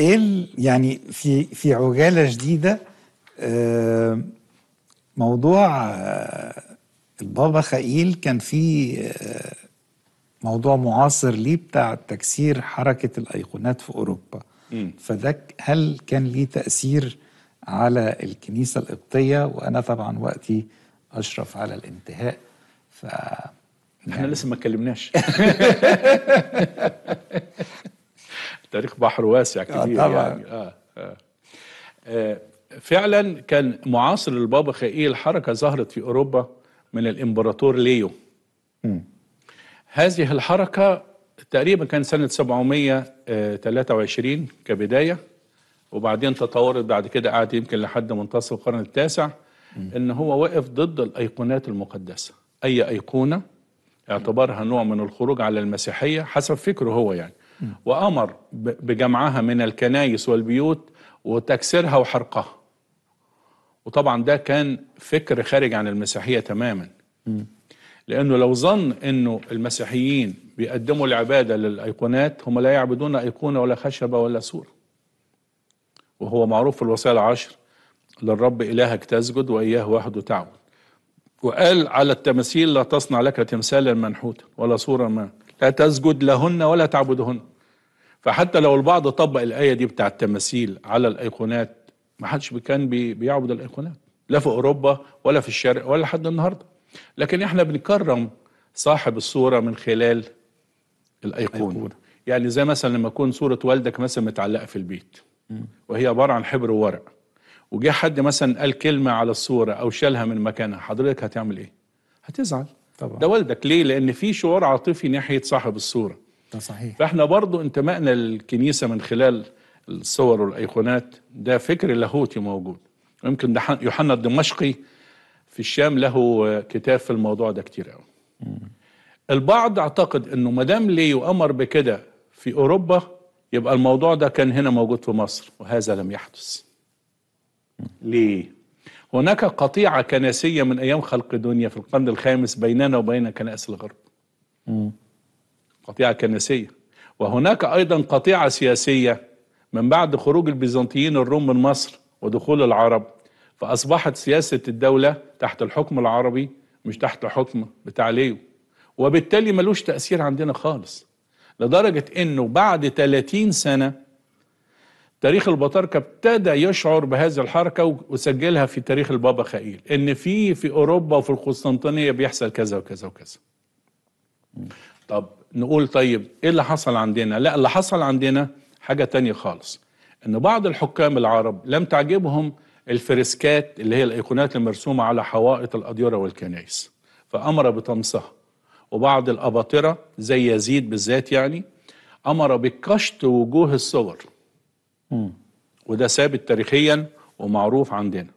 ايه يعني في في عجاله جديده آه، موضوع آه، البابا خئيل كان في آه، موضوع معاصر ليه بتاع تكسير حركه الايقونات في اوروبا فده هل كان ليه تاثير على الكنيسه القبطيه وانا طبعا وقتي اشرف على الانتهاء ف احنا لسه ما اتكلمناش تاريخ بحر واسع كبير آه طبعا. يعني آه, آه. آه فعلا كان معاصر للبابا خائيل حركة ظهرت في أوروبا من الإمبراطور ليو م. هذه الحركة تقريبا كان سنة 723 آه، كبداية وبعدين تطورت بعد كده قعد يمكن لحد منتصف القرن التاسع م. ان هو وقف ضد الايقونات المقدسه اي ايقونه اعتبرها نوع من الخروج على المسيحيه حسب فكره هو يعني وأمر بجمعها من الكنايس والبيوت وتكسيرها وحرقها وطبعا ده كان فكر خارج عن المسيحية تماما لأنه لو ظن أنه المسيحيين بيقدموا العبادة للأيقونات هم لا يعبدون أيقونة ولا خشبة ولا سور وهو معروف في الوصايا العشر للرب إلهك تسجد وإياه واحد تعبد وقال على التماثيل لا تصنع لك تمثالا منحوتا ولا صورة ما لا تسجد لهن ولا تعبدهن فحتى لو البعض طبق الآية دي بتاع التماثيل على الأيقونات ما حدش كان بيعبد الأيقونات لا في أوروبا ولا في الشرق ولا لحد النهاردة لكن احنا بنكرم صاحب الصورة من خلال الأيقونة أيقونة. يعني زي مثلا لما تكون صورة والدك مثلا متعلقة في البيت وهي عبارة عن حبر وورق وجه حد مثلا قال كلمة على الصورة أو شالها من مكانها حضرتك هتعمل إيه؟ هتزعل طبعا. ده والدك ليه؟ لأن في شعور عاطفي ناحية صاحب الصورة ده صحيح فاحنا برضو انتمائنا للكنيسه من خلال الصور والايقونات ده فكر لاهوتي موجود يمكن يوحنا الدمشقي في الشام له كتاب في الموضوع ده كتير قوي البعض اعتقد انه ما دام ليه امر بكده في اوروبا يبقى الموضوع ده كان هنا موجود في مصر وهذا لم يحدث ليه هناك قطيعة كنسية من أيام خلق الدنيا في القرن الخامس بيننا وبين كنائس الغرب قطيعة كنسية وهناك أيضا قطيعة سياسية من بعد خروج البيزنطيين الروم من مصر ودخول العرب فأصبحت سياسة الدولة تحت الحكم العربي مش تحت حكم بتاع ليو وبالتالي ملوش تأثير عندنا خالص لدرجة أنه بعد 30 سنة تاريخ البطاركة ابتدى يشعر بهذه الحركة وسجلها في تاريخ البابا خائيل ان في في أوروبا وفي القسطنطينية بيحصل كذا وكذا وكذا طب نقول طيب ايه اللي حصل عندنا لا اللي حصل عندنا حاجه تانية خالص ان بعض الحكام العرب لم تعجبهم الفريسكات اللي هي الايقونات المرسومه على حوائط الاديره والكنائس فامر بطمسها وبعض الاباطره زي يزيد بالذات يعني امر بكشط وجوه الصور م. وده ثابت تاريخيا ومعروف عندنا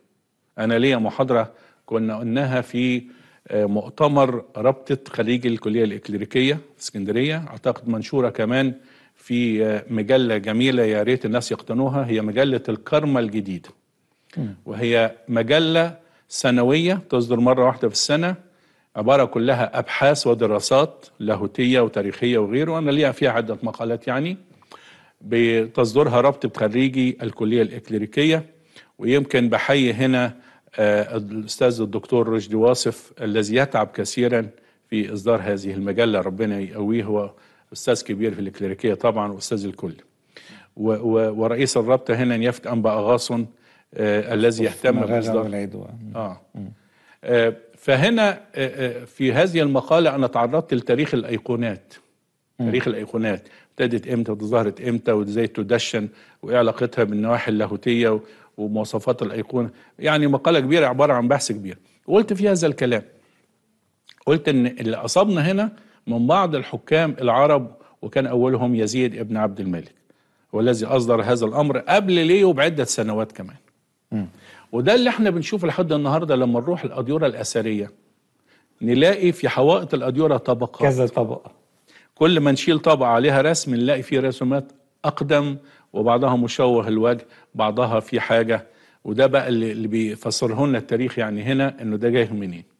انا ليا محاضره كنا قلناها في آه، مؤتمر رابطة خليج الكلية الإكليريكية في اسكندرية أعتقد منشورة كمان في آه، مجلة جميلة يا ريت الناس يقتنوها هي مجلة الكرمة الجديدة وهي مجلة سنوية تصدر مرة واحدة في السنة عبارة كلها أبحاث ودراسات لاهوتية وتاريخية وغيره وأنا ليها فيها عدة مقالات يعني بتصدرها رابطة خريجي الكلية الإكليريكية ويمكن بحيي هنا آه، الأستاذ الدكتور رشدي واصف الذي يتعب كثيرا في إصدار هذه المجلة ربنا يقويه هو أستاذ كبير في الكليريكية طبعا وأستاذ الكل ورئيس الرابطة هنا يفت أنبا أغاصن آه الذي يهتم بإصدار آه. آه فهنا آه،, آه في هذه المقالة أنا تعرضت لتاريخ الأيقونات تاريخ الايقونات ابتدت امتى وظهرت امتى وازاي تدشن وايه علاقتها بالنواحي اللاهوتيه ومواصفات الايقونه يعني مقاله كبيره عباره عن بحث كبير قلت في هذا الكلام قلت ان اللي اصابنا هنا من بعض الحكام العرب وكان اولهم يزيد ابن عبد الملك والذي اصدر هذا الامر قبل ليه بعده سنوات كمان م. وده اللي احنا بنشوفه لحد النهارده لما نروح الاديوره الاثريه نلاقي في حوائط الاديوره طبقات كذا طبقه كل ما نشيل طبعة عليها رسم نلاقي فيه رسومات أقدم وبعضها مشوه الوجه بعضها في حاجة وده بقى اللي بيفسره لنا التاريخ يعني هنا انه ده جاي منين